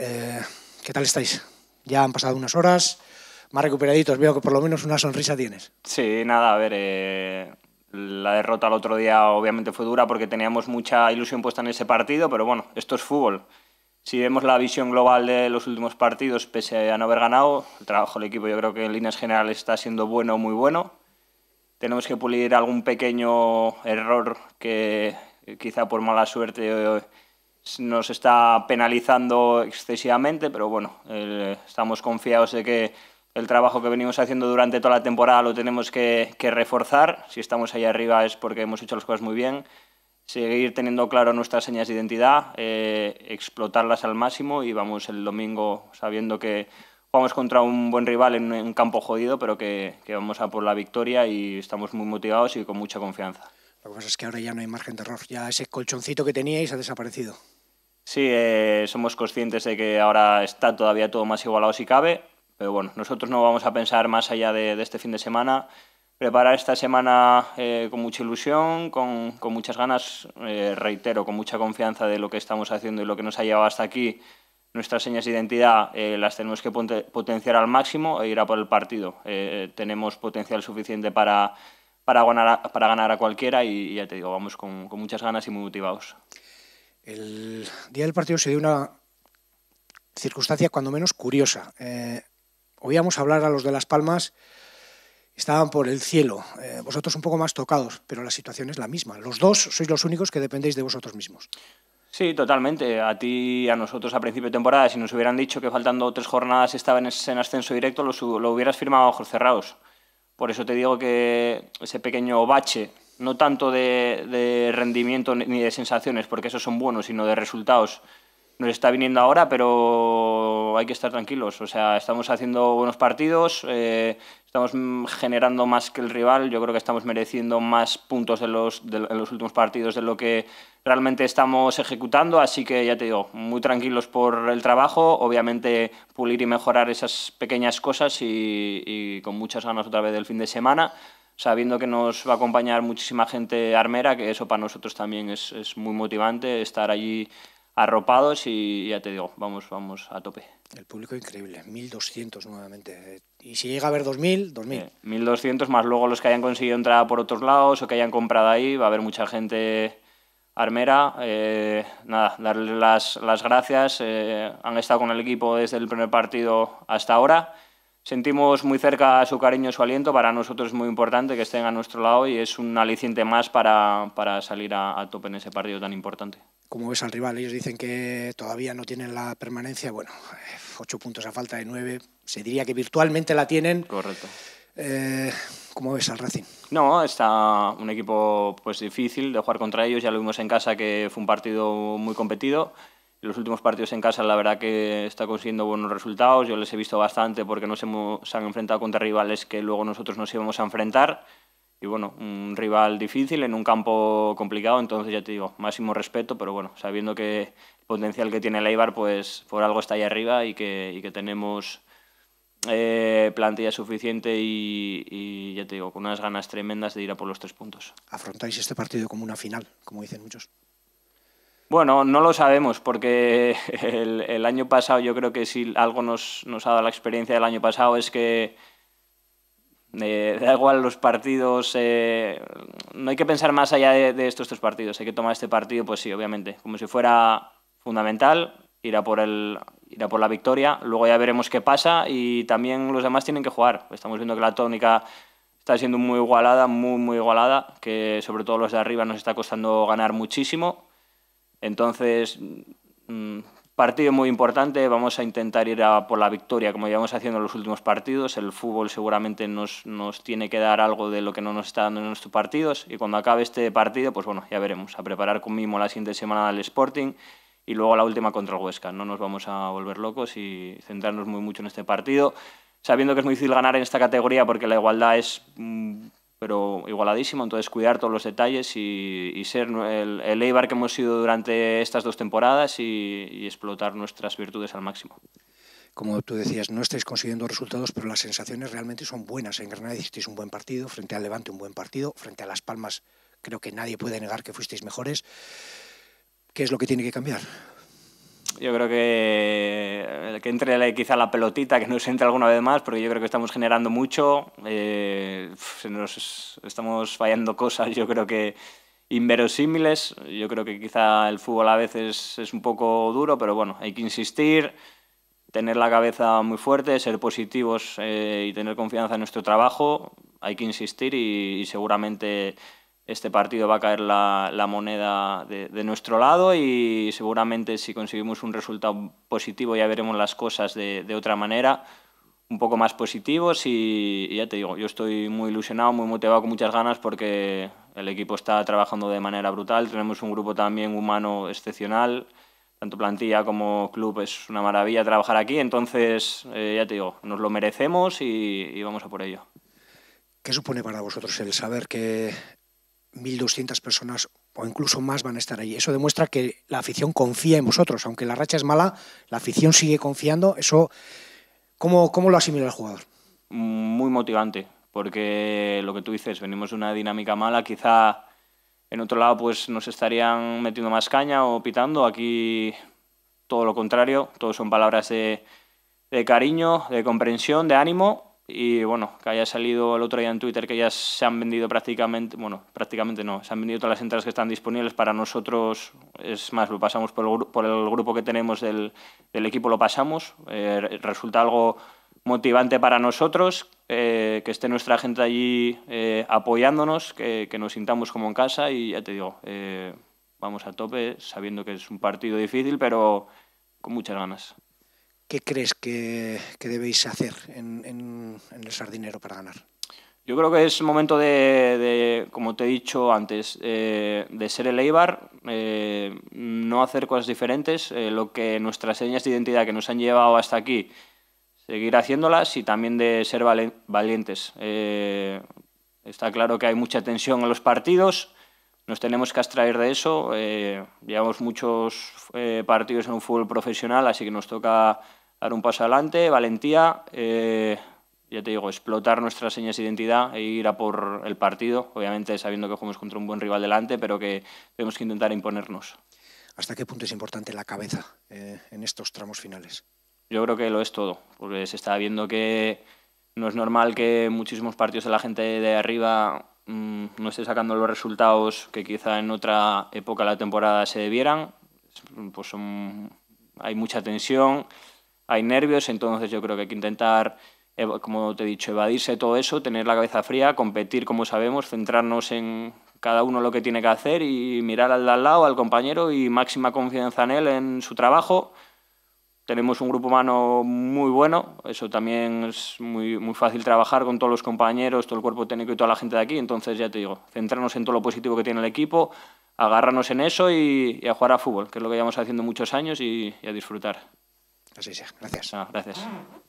Eh, ¿Qué tal estáis? Ya han pasado unas horas, más recuperaditos, veo que por lo menos una sonrisa tienes. Sí, nada, a ver, eh, la derrota el otro día obviamente fue dura porque teníamos mucha ilusión puesta en ese partido, pero bueno, esto es fútbol. Si vemos la visión global de los últimos partidos, pese a no haber ganado, el trabajo del equipo yo creo que en líneas generales está siendo bueno, muy bueno. Tenemos que pulir algún pequeño error que eh, quizá por mala suerte nos está penalizando excesivamente, pero bueno, estamos confiados de que el trabajo que venimos haciendo durante toda la temporada lo tenemos que, reforzar. Si estamos ahí arriba es porque hemos hecho las cosas muy bien. Seguir teniendo claro nuestras señas de identidad, eh, explotarlas al máximo y vamos el domingo sabiendo que jugamos contra un buen rival en un campo jodido, pero que, que vamos a por la victoria y estamos muy motivados y con mucha confianza. Lo que pasa es que ahora ya no hay margen de error, ya ese colchoncito que teníais ha desaparecido. Sí, eh, somos conscientes de que ahora está todavía todo más igualado si cabe, pero bueno, nosotros no vamos a pensar más allá de, este fin de semana. Preparar esta semana eh, con mucha ilusión, con, muchas ganas, eh, reitero, con mucha confianza de lo que estamos haciendo y lo que nos ha llevado hasta aquí. Nuestras señas de identidad las tenemos que potenciar al máximo e ir a por el partido. tenemos potencial suficiente para, para, ganar, a, para ganar a cualquiera y ya te digo, vamos con muchas ganas y muy motivados. El día del partido se dio una circunstancia cuando menos curiosa. Eh, oíamos hablar a los de Las Palmas, estaban por el cielo, eh, vosotros un poco más tocados, pero la situación es la misma. Los dos sois los únicos que dependéis de vosotros mismos. Sí, totalmente. A ti, a nosotros a principio de temporada, si nos hubieran dicho que faltando tres jornadas estaban en ascenso directo, lo, lo hubieras firmado a ojos cerrados. Por eso te digo que ese pequeño bache no tanto de, rendimiento ni de sensaciones, porque esos son buenos, sino de resultados. Nos está viniendo ahora, pero hay que estar tranquilos. O sea, estamos haciendo buenos partidos, eh, estamos generando más que el rival. Yo creo que estamos mereciendo más puntos en los, de, los últimos partidos de lo que realmente estamos ejecutando. Así que ya te digo, muy tranquilos por el trabajo. Obviamente, pulir y mejorar esas pequeñas cosas y con muchas ganas otra vez del fin de semana sabiendo que nos va a acompañar muchísima gente armera, que eso para nosotros también es, muy motivante, estar allí arropados y ya te digo, vamos, vamos a tope. El público increíble, 1.200 nuevamente. Eh. Y si llega a haber 2.000, 2.000. 1.200 más luego los que hayan conseguido entrar por otros lados o que hayan comprado ahí, va a haber mucha gente armera. Eh, nada, darles las, gracias. Eh, han estado con el equipo desde el primer partido hasta ahora Sentimos muy cerca su cariño, su aliento. Para nosotros es muy importante que estén a nuestro lado y es un aliciente más para, para salir a, tope en ese partido tan importante. ¿Cómo ves al rival? Ellos dicen que todavía no tienen la permanencia. Bueno, eh, ocho puntos a falta de nueve. Se diría que virtualmente la tienen. Correcto. Eh, ¿Cómo ves al Racing? No, está un equipo pues difícil de jugar contra ellos. Ya lo vimos en casa que fue un partido muy competido los últimos partidos en casa la verdad que está consiguiendo buenos resultados, yo les he visto bastante porque nos hemos, se han enfrentado contra rivales que luego nosotros nos íbamos a enfrentar y bueno, un rival difícil en un campo complicado, entonces ya te digo, máximo respeto, pero bueno, sabiendo que el potencial que tiene el Eibar pues por algo está ahí arriba y que, que tenemos eh, plantilla suficiente y, y, ya te digo, con unas ganas tremendas de ir a por los tres puntos. Afrontáis este partido como una final, como dicen muchos. Bueno, no lo sabemos porque el, año pasado yo creo que si algo nos, nos, ha dado la experiencia del año pasado es que eh, da igual los partidos, eh, no hay que pensar más allá de, estos tres partidos, hay que tomar este partido, pues sí, obviamente, como si fuera fundamental, irá por, el, ir a por la victoria, luego ya veremos qué pasa y también los demás tienen que jugar, estamos viendo que la tónica está siendo muy igualada, muy, muy igualada, que sobre todo los de arriba nos está costando ganar muchísimo entonces, mm, partido muy importante, vamos a intentar ir a por la victoria como llevamos haciendo en los últimos partidos. El fútbol seguramente nos, nos tiene que dar algo de lo que no nos está dando en nuestros partidos y cuando acabe este partido, pues bueno, ya veremos, a preparar con mimo la siguiente semana del Sporting y luego la última contra el Huesca. No nos vamos a volver locos y centrarnos muy mucho en este partido, sabiendo que es muy difícil ganar en esta categoría porque la igualdad es mm, pero igualadísimo. Entonces, cuidar todos los detalles y, ser el, el, Eibar que hemos sido durante estas dos temporadas y, y, explotar nuestras virtudes al máximo. Como tú decías, no estáis consiguiendo resultados, pero las sensaciones realmente son buenas. En Granada hicisteis un buen partido, frente al Levante un buen partido, frente a Las Palmas creo que nadie puede negar que fuisteis mejores. ¿Qué es lo que tiene que cambiar? yo creo que, eh, que entre quizá la pelotita, que nos entre alguna vez más, porque yo creo que estamos generando mucho, eh, nos, estamos fallando cosas, yo creo que inverosímiles, yo creo que quizá el fútbol a veces es un poco duro, pero bueno, hay que insistir, tener la cabeza muy fuerte, ser positivos eh, y tener confianza en nuestro trabajo, hay que insistir y seguramente este partido va a caer la, moneda de, nuestro lado y seguramente si conseguimos un resultado positivo ya veremos las cosas de, otra manera, un poco más positivos y, ya te digo, yo estoy muy ilusionado, muy motivado, con muchas ganas porque el equipo está trabajando de manera brutal, tenemos un grupo también humano excepcional, tanto plantilla como club es una maravilla trabajar aquí, entonces eh, ya te digo, nos lo merecemos y vamos a por ello. ¿Qué supone para vosotros el saber que 1.200 personas o incluso más van a estar allí. Eso demuestra que la afición confía en vosotros. Aunque la racha es mala, la afición sigue confiando. Eso, ¿cómo, cómo lo asimila el jugador? Muy motivante, porque lo que tú dices, venimos de una dinámica mala, quizá en otro lado pues nos estarían metiendo más caña o pitando, aquí todo lo contrario, Todos son palabras de cariño, de comprensión, de ánimo y bueno, que haya salido el otro día en Twitter que ya se han vendido prácticamente, bueno, prácticamente no, se han vendido todas las entradas que están disponibles para nosotros, es más, lo pasamos por el, grupo que tenemos del, equipo, lo pasamos, eh, resulta algo motivante para nosotros, eh, que esté nuestra gente allí eh, apoyándonos, que, nos sintamos como en casa y ya te digo, vamos a tope, sabiendo que es un partido difícil, pero con muchas ganas. ¿qué crees que, debéis hacer en, el sardinero para ganar? Yo creo que es momento de, como te he dicho antes, eh, de ser el Eibar, eh, no hacer cosas diferentes, eh, lo que nuestras señas de identidad que nos han llevado hasta aquí, seguir haciéndolas y también de ser valientes. está claro que hay mucha tensión en los partidos, nos tenemos que abstraer de eso, llevamos muchos partidos en un fútbol profesional, así que nos toca dar un paso adelante, valentía, eh, ya te digo, explotar nuestras señas de identidad e ir a por el partido, obviamente sabiendo que jugamos contra un buen rival delante, pero que tenemos que intentar imponernos. ¿Hasta qué punto es importante la cabeza eh, en estos tramos finales? Yo creo que lo es todo, porque se está viendo que no es normal que muchísimos partidos de la gente de arriba mm, no esté sacando los resultados que quizá en otra época de la temporada se debieran. Pues hay mucha tensión, hay nervios, entonces yo creo que hay que intentar, como te he dicho, evadirse todo eso, tener la cabeza fría, competir como sabemos, centrarnos en cada uno lo que tiene que hacer y mirar al lado, al compañero y máxima confianza en él, en su trabajo. Tenemos un grupo humano muy bueno, eso también es muy, muy fácil trabajar con todos los compañeros, todo el cuerpo técnico y toda la gente de aquí, entonces ya te digo, centrarnos en todo lo positivo que tiene el equipo, agarrarnos en eso y, a jugar a fútbol, que es lo que llevamos haciendo muchos años y a disfrutar. Así sea. Gracias. Ah, gracias.